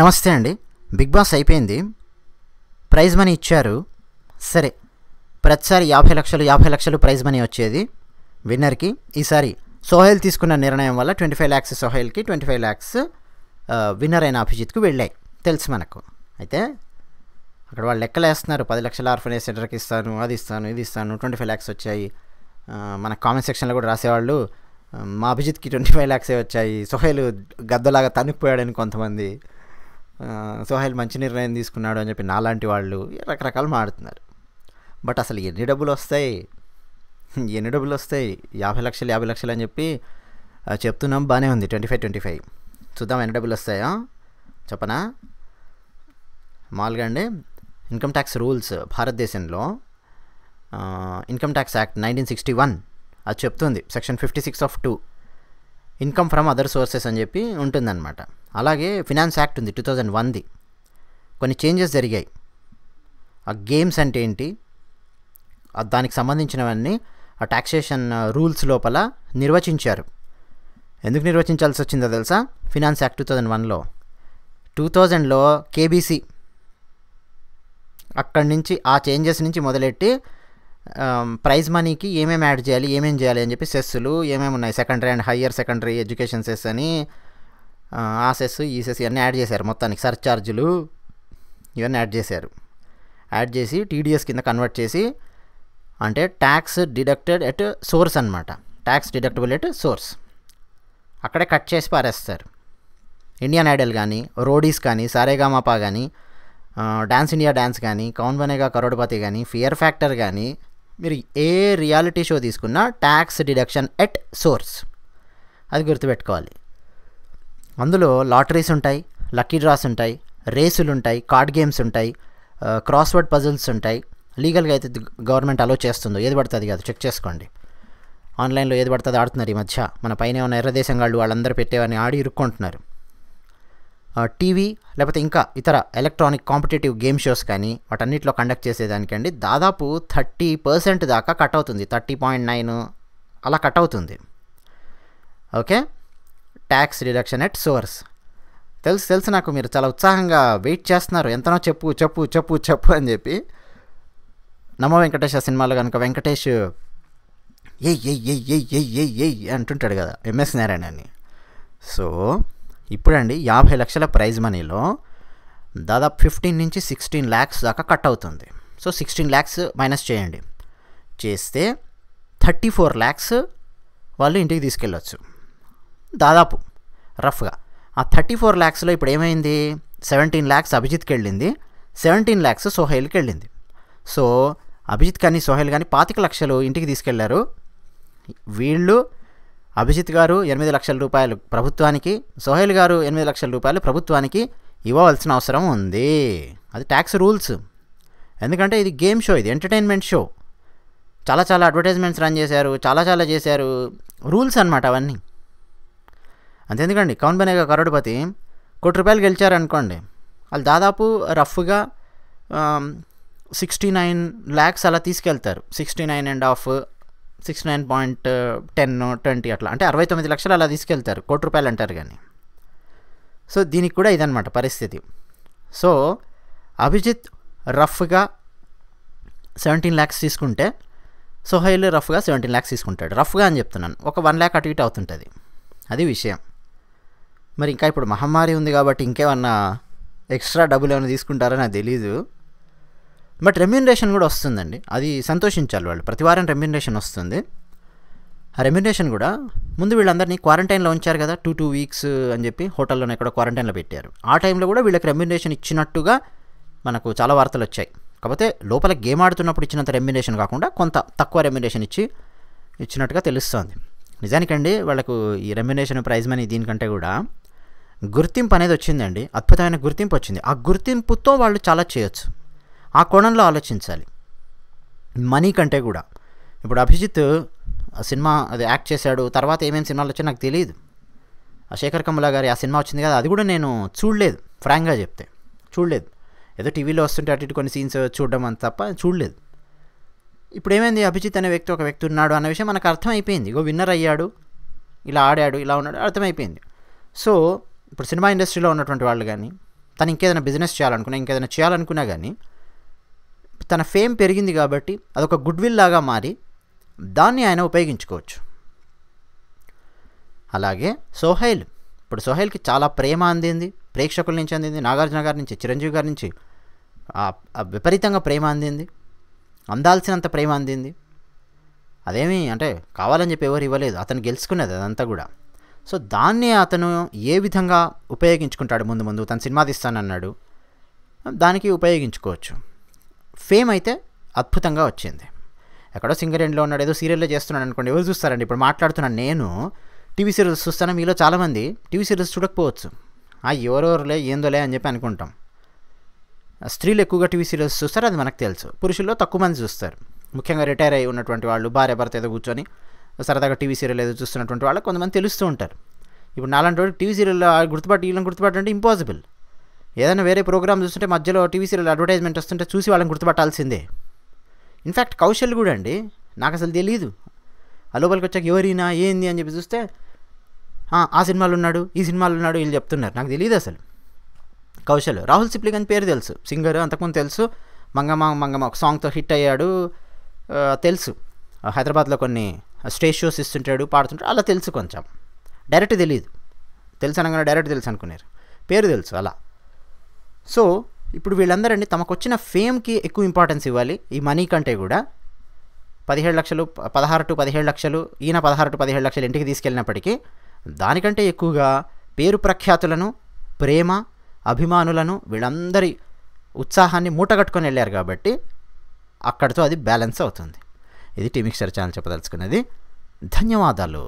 నమస్తే అండి Bigg Boss అయిపోయింది ప్రైజ్ మనీ ఇచ్చారు సరే ప్రతిసారి యాభై లక్షలు యాభై లక్షలు ప్రైజ్ మనీ వచ్చేది విన్నర్కి ఈసారి సోహెల్ తీసుకున్న నిర్ణయం వల్ల ట్వంటీ ఫైవ్ ల్యాక్స్ సోహెల్కి ట్వంటీ ఫైవ్ ల్యాక్స్ విన్నర్ అయిన అభిజిత్కి వెళ్ళాయి తెలుసు మనకు అయితే అక్కడ వాళ్ళు లెక్కలు వేస్తున్నారు పది లక్షల ఆర్ఫనేజ్ సెంటర్కి ఇస్తాను అది ఇస్తాను ఇది ఇస్తాను ట్వంటీ ఫైవ్ ల్యాక్స్ వచ్చాయి మన కామెంట్ సెక్షన్లో కూడా రాసేవాళ్ళు మా అభిజిత్కి ట్వంటీ ఫైవ్ ల్యాక్సే వచ్చాయి సోహెల్ గద్దలాగా తనుక్కుపోయాడని కొంతమంది సోహైల్ మంచి నిర్ణయం తీసుకున్నాడు అని చెప్పి నాలాంటి వాళ్ళు రకరకాలు మాడుతున్నారు బట్ అసలు ఎన్ని డబ్బులు వస్తాయి ఎన్ని డబ్బులు వస్తాయి యాభై లక్షలు యాభై లక్షలు అని చెప్పి చెప్తున్నాం బాగానే ఉంది ట్వంటీ ఫైవ్ ట్వంటీ ఫైవ్ చూద్దాం ఎన్ని డబ్బులు వస్తాయా చెప్పనా మామూలుగా అండి ఇన్కమ్ ట్యాక్స్ రూల్స్ భారతదేశంలో income tax act nineteen sixty one అది చెప్తుంది section fifty six of two income from other sources అని చెప్పి ఉంటుందన్నమాట అలాగే ఫినాన్స్ యాక్ట్ ఉంది టూ థౌజండ్ వన్ది కొన్ని చేంజెస్ జరిగాయి ఆ గేమ్స్ అంటే ఏంటి దానికి సంబంధించినవన్నీ ఆ ట్యాక్సేషన్ రూల్స్ లోపల నిర్వచించారు ఎందుకు నిర్వచించాల్సి వచ్చిందో తెలుసా ఫినాన్స్ యాక్ట్ టూ థౌజండ్ వన్లో టూ థౌజండ్లో కేబీసీ అక్కడి నుంచి ఆ చేంజెస్ నుంచి మొదలెట్టి ప్రైజ్ మనీకి ఏమేమి యాడ్ చేయాలి ఏమేమి చేయాలి అని చెప్పి సెస్సులు ఏమేమి ఉన్నాయి secondary and higher secondary education cess అని ఆసెస్ ఈసెస్ ఇవన్నీ యాడ్ చేశారు మొత్తానికి సర్చార్జులు ఇవన్నీ యాడ్ చేశారు యాడ్ చేసి టీడీఎస్ కింద కన్వర్ట్ చేసి అంటే ట్యాక్స్ డిడక్టెడ్ ఎట్ సోర్స్ అనమాట ట్యాక్స్ డిడక్టబుల్ ఎట్ సోర్స్ అక్కడే కట్ చేసి పారేస్తారు ఇండియన్ ఐడల్ కానీ రోడీస్ కానీ సారేగామాపా కానీ డాన్స్ ఇండియా డ్యాన్స్ కానీ కౌన్ బనేగా కరోడపతి కానీ ఫియర్ ఫ్యాక్టర్ కానీ మీరు ఏ రియాలిటీ షో తీసుకున్నా ట్యాక్స్ డిడక్షన్ ఎట్ సోర్స్ అది గుర్తుపెట్టుకోవాలి అందులో లాటరీస్ ఉంటాయి లక్కీ డ్రాస్ ఉంటాయి రేసులు ఉంటాయి కార్డ్ గేమ్స్ ఉంటాయి క్రాస్వర్డ్ పజిల్స్ ఉంటాయి లీగల్గా అయితే గవర్నమెంట్ అలో చేస్తుందో ఏది పడుతుంది కాదు చెక్ చేసుకోండి ఆన్లైన్లో ఏది పడుతుంది ఆడుతున్నారు ఈ మధ్య మన పైన ఉన్న ఎర్రదేశం వాళ్ళు వాళ్ళందరూ పెట్టేవని ఆడి ఇరుక్కుంటున్నారు టీవీ లేకపోతే ఇంకా ఇతర ఎలక్ట్రానిక్ కాంపిటేటివ్ గేమ్ షోస్ కానీ వాటన్నిటిలో కండక్ట్ చేసేదానికండి దాదాపు థర్టీ పర్సెంట్ దాకా కట్ అవుతుంది థర్టీ పాయింట్ నైన్ అలా కట్ అవుతుంది okay tax reduction at source తెలుసు తెలుసు నాకు మీరు చాలా ఉత్సాహంగా వెయిట్ చేస్తున్నారు ఎంతనో చెప్పు చెప్పు చెప్పు చెప్పు అని చెప్పి నమో వెంకటేశ సినిమాలో కనుక వెంకటేష్ ఏ ఎయ్ ఎయ్ ఎయ్ ఎయ్ ఎయ్ ఎయ్ అంటుంటాడు కదా ఎంఎస్ నారాయణ అని సో ఇప్పుడండి యాభై లక్షల ప్రైజ్ మనీలో దాదాపు ఫిఫ్టీన్ నుంచి సిక్స్టీన్ ల్యాక్స్ దాకా కట్ అవుతుంది సో సిక్స్టీన్ ల్యాక్స్ మైనస్ చేయండి చేస్తే థర్టీ ఫోర్ ల్యాక్స్ వాళ్ళు ఇంటికి తీసుకెళ్ళొచ్చు దాదాపు రఫ్గా ఆ థర్టీ ఫోర్ ల్యాక్స్లో ఇప్పుడు ఏమైంది సెవెంటీన్ ల్యాక్స్ అభిజిత్కి వెళ్ళింది సెవెంటీన్ ల్యాక్స్ సోహైల్కి వెళ్ళింది సో అభిజిత్ కానీ సోహైల్ కానీ పాతిక లక్షలు ఇంటికి తీసుకెళ్లారు వీళ్ళు అభిజిత్ గారు ఎనిమిది లక్షల రూపాయలు ప్రభుత్వానికి సోహైల్ గారు ఎనిమిది లక్షల రూపాయలు ప్రభుత్వానికి ఇవ్వవలసిన అవసరం ఉంది అది ట్యాక్స్ రూల్స్ ఎందుకంటే ఇది గేమ్ షో ఇది ఎంటర్టైన్మెంట్ షో చాలా చాలా అడ్వర్టైజ్మెంట్స్ రన్ చేశారు చాలా చాలా చేశారు రూల్స్ అనమాట అవన్నీ అంతెందుకండి కౌన్ బనేగా కరోడ్పతి కోటి రూపాయలు గెలిచారనుకోండి వాళ్ళు దాదాపు రఫ్గా సిక్స్టీ నైన్ ల్యాక్స్ అలా తీసుకెళ్తారు sixty nine and half sixty nine point ten twenty అట్లా అంటే అరవై తొమ్మిది లక్షలు అలా తీసుకెళ్తారు కోటి రూపాయలు అంటారు కానీ సో దీనికి కూడా ఇదనమాట పరిస్థితి సో అభిజిత్ రఫ్గా సెవెంటీన్ ల్యాక్స్ తీసుకుంటే సోహైల్ రఫ్గా సెవెంటీన్ ల్యాక్స్ తీసుకుంటాడు రఫ్గా అని చెప్తున్నాను ఒక వన్ ల్యాక్ అటు ఇటు అవుతుంటుంది అది విషయం మరి ఇంకా ఇప్పుడు మహమ్మారి ఉంది కాబట్టి ఇంకేమన్నా ఎక్స్ట్రా డబ్బులు ఏమైనా తీసుకుంటారో నాకు తెలీదు బట్ రెమ్యూనరేషన్ కూడా వస్తుందండి అది సంతోషించాలి వాళ్ళు ప్రతి వారం రెమ్యూనరేషన్ వస్తుంది ఆ రెమ్యూనరేషన్ కూడా ముందు వీళ్ళందరినీ క్వారంటైన్లో ఉంచారు కదా టూ టూ వీక్స్ అని చెప్పి హోటల్లో ఎక్కడ క్వారంటైన్లో పెట్టారు ఆ టైంలో కూడా వీళ్ళకి రెమ్యూనరేషన్ ఇచ్చినట్టుగా మనకు చాలా వార్తలు వచ్చాయి కాకపోతే లోపల గేమ్ ఆడుతున్నప్పుడు ఇచ్చినంత రెమ్యూనేషన్ కాకుండా కొంత తక్కువ రెమ్యూనరేషన్ ఇచ్చి ఇచ్చినట్టుగా తెలుస్తుంది నిజానికండి వాళ్ళకు ఈ రెమ్యూనరేషన్ ప్రైజ్ మనీ దీనికంటే కూడా గుర్తింపు అనేది వచ్చిందండి అద్భుతమైన గుర్తింపు వచ్చింది ఆ గుర్తింపుతో వాళ్ళు చాలా చేయొచ్చు ఆ కోణంలో ఆలోచించాలి మనీ కంటే కూడా ఇప్పుడు అభిజిత్ సినిమా అది యాక్ట్ చేశాడు తర్వాత ఏమేమి సినిమాలు వచ్చాయో నాకు తెలియదు శేఖర్ కమలా గారి ఆ సినిమా వచ్చింది కదా అది కూడా నేను చూడలేదు ఫ్రాంక్గా చెప్తే చూడలేదు ఏదో టీవీలో వస్తుంటే అటు ఇటు కొన్ని సీన్స్ చూడడం అని తప్ప చూడలేదు ఇప్పుడు ఏమైంది అభిజిత్ అనే వ్యక్తి ఒక వ్యక్తి ఉన్నాడు అన్న విషయం మనకు అర్థమైపోయింది ఇగో విన్నర్ అయ్యాడు ఇలా ఆడాడు ఇలా ఉన్నాడు అర్థమైపోయింది సో ఇప్పుడు సినిమా ఇండస్ట్రీలో ఉన్నటువంటి వాళ్ళు కానీ తను ఇంకేదైనా బిజినెస్ చేయాలనుకున్నా ఇంకేదైనా చేయాలనుకున్నా కానీ తన ఫేమ్ పెరిగింది కాబట్టి అదొక గుడ్ విల్ లాగా మారి దాన్ని ఆయన ఉపయోగించుకోవచ్చు అలాగే సోహైల్ ఇప్పుడు సోహైల్కి చాలా ప్రేమ అందింది ప్రేక్షకుల నుంచి అందింది నాగార్జున గారి నుంచి చిరంజీవి గారి నుంచి విపరీతంగా ప్రేమ అందింది అందాల్సినంత ప్రేమ అందింది అదేమి అంటే కావాలని చెప్పి ఎవరు ఇవ్వలేదు అతను గెలుచుకున్నది అదంతా కూడా సో దాన్ని అతను ఏ విధంగా ఉపయోగించుకుంటాడు ముందు ముందు తను సినిమా తీస్తానన్నాడు దానికి ఉపయోగించుకోవచ్చు ఫేమ్ అయితే అద్భుతంగా వచ్చింది ఎక్కడో సింగర్ ఎండ్లో ఉన్నాడు ఏదో సీరియల్లో చేస్తున్నాడు అనుకోండి ఎవరు చూస్తారండి ఇప్పుడు మాట్లాడుతున్నాను నేను టీవీ సీరియల్స్ చూస్తాను మీలో చాలామంది టీవీ సీరియల్స్ చూడకపోవచ్చు ఆ ఎవరెవరులే ఏందోలే అని చెప్పి అనుకుంటాం స్త్రీలు ఎక్కువగా టీవీ సీరియల్స్ చూస్తారు అది మనకు తెలుసు పురుషుల్లో తక్కువ మంది చూస్తారు ముఖ్యంగా రిటైర్ అయి ఉన్నటువంటి వాళ్ళు భార్య భర్త ఏదో కూర్చొని సరదాగా టీవీ సీరియల్ ఏదో చూస్తున్నటువంటి వాళ్ళకి కొంతమంది తెలుస్తూ ఉంటారు ఇప్పుడు నాలాంటి టీవీ సీరియల్ గుర్తుపాటు వీళ్ళని గుర్తుపట్టంటే ఇంపాసిబుల్ ఏదైనా వేరే ప్రోగ్రామ్ చూస్తుంటే మధ్యలో టీవీ సీరియల్ అడ్వర్టైజ్మెంట్ వస్తుంటే చూసి వాళ్ళని గుర్తుపట్టాల్సిందే ఇన్ఫ్యాక్ట్ కౌశల్ కూడా అండి నాకు అసలు తెలియదు ఆ లోపలికి వచ్చాక ఎవరినా ఏంది అని చెప్పి చూస్తే ఆ సినిమాలు ఉన్నాడు ఈ సినిమాలు ఉన్నాడు వీళ్ళు చెప్తున్నారు నాకు తెలియదు అసలు కౌశల్ రాహుల్ సిప్లిక్ అని పేరు తెలుసు సింగర్ అంతకుముందు తెలుసు మంగమ్మ మంగమ్మ ఒక సాంగ్తో హిట్ అయ్యాడు తెలుసు హైదరాబాద్లో కొన్ని స్టేజ్ షోస్ ఇస్తుంటాడు పాడుతుంటాడు అలా తెలుసు కొంచెం డైరెక్ట్ తెలియదు తెలుసు అనగానే డైరెక్ట్ తెలుసు అనుకున్నారు పేరు తెలుసు అలా సో ఇప్పుడు వీళ్ళందరండి తమకు వచ్చిన ఫేమ్కి ఎక్కువ ఇంపార్టెన్స్ ఇవ్వాలి ఈ మనీ కంటే కూడా పదిహేడు లక్షలు పదహారు టు పదిహేడు లక్షలు ఈయన పదహారు టు పదిహేడు లక్షలు ఇంటికి తీసుకెళ్ళినప్పటికీ దానికంటే ఎక్కువగా పేరు ప్రఖ్యాతులను ప్రేమ అభిమానులను వీళ్ళందరి ఉత్సాహాన్ని మూటగట్టుకొని వెళ్ళారు కాబట్టి అక్కడితో అది బ్యాలెన్స్ అవుతుంది ఇది టీమిక్స్టర్ ఛానల్ చెప్పదలుచుకున్నది ధన్యవాదాలు